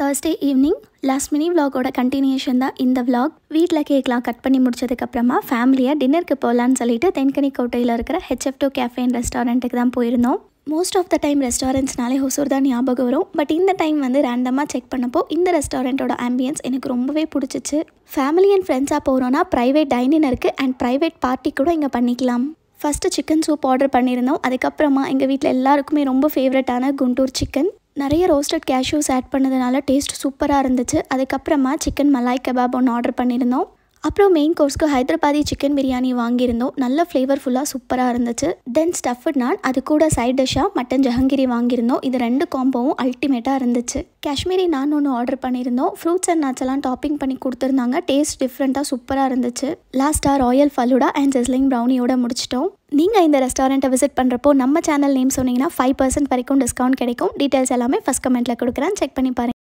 Thursday evening last mini விலாகோட continuation தான் இந்த விலாக் வீட்டில் கேக்லாம் கட் பண்ணி முடிச்சதுக்கப்புறமா ஃபேமிலியாக டின்னருக்கு போகலான்னு சொல்லிட்டு தென்கனி கோட்டையில் இருக்கிற ஹெச்எஃப் டூ கேஃபே அண்ட் ரெஸ்டாரண்ட்டுக்கு தான் போயிருந்தோம் மோஸ்ட் ஆஃப் த டைம் ரெஸ்டாரண்ட்ஸ்னாலே ஹொசூர் தான் ஞாபகம் வரும் பட் இந்த டைம் வந்து ரேண்டமாக செக் பண்ணப்போ இந்த ரெஸ்டாரண்ட்டோட ஆம்பியன்ஸ் எனக்கு ரொம்பவே பிடிச்சிச்சு ஃபேமிலி அண்ட் ஃப்ரெண்ட்ஸாக போகிறோன்னா ப்ரைவேட் டைனிங் இருக்குது அண்ட் ப்ரைவேட் பார்ட்டி கூட இங்கே பண்ணிக்கலாம் ஃபஸ்ட்டு சிக்கன் சூப் ஆர்டர் பண்ணியிருந்தோம் அதுக்கப்புறமா எங்கள் வீட்டில் எல்லாருக்குமே ரொம்ப ஃபேவரட்டான குண்டூர் சிக்கன் நிறைய ரோஸ்டட் கேஷ்யூஸ் ஆட் பண்ணதுனால டேஸ்ட் சூப்பராக இருந்துச்சு அதுக்கப்புறமா சிக்கன் மலாய் கபாப் ஒன்று ஆர்டர் பண்ணியிருந்தோம் அப்புறம் மெயின் கோர்ஸ்க்கு ஹைதராபாதி சிக்கன் பிரியாணி வாங்கியிருந்தோம் நல்ல ஃப்ளேவர்ஃபுல்லாக சூப்பராக இருந்துச்சு தென் ஸ்டஃப்ட் நான் அது கூட சைட் டிஷ்ஷாக மட்டன் ஜஹங்கிரி வாங்கியிருந்தோம் இது ரெண்டு காம்போவும் அல்டிமேட்டாக இருந்துச்சு காஷ்மீரி நான் ஒன்று ஆர்டர் பண்ணியிருந்தோம் ஃப்ரூட்ஸ் அண்ட் நட்ஸ் எல்லாம் டாப்பிங் பண்ணி கொடுத்துருந்தாங்க டேஸ்ட் டிஃப்ரெண்ட்டாக சூப்பராக இருந்துச்சு லாஸ்ட்டாக ராயல் ஃபலுடா அண்ட் ஜெஸ்லிங் ப்ரௌனியோட முடிச்சிட்டோம் நீங்கள் இந்த ரெஸ்டாரண்ட்டை விசிட் பண்ணுறப்போ நம்ம சேனல் நேம் சொன்னீங்கன்னா ஃபைவ் பர்சன்ட் வரைக்கும் டிஸ்கவுண்ட் கிடைக்கும் டீட்டெயில்ஸ் எல்லாமே ஃபஸ்ட் கமெண்ட்டில் கொடுக்குறேன் செக் பண்ணி பாருங்கள்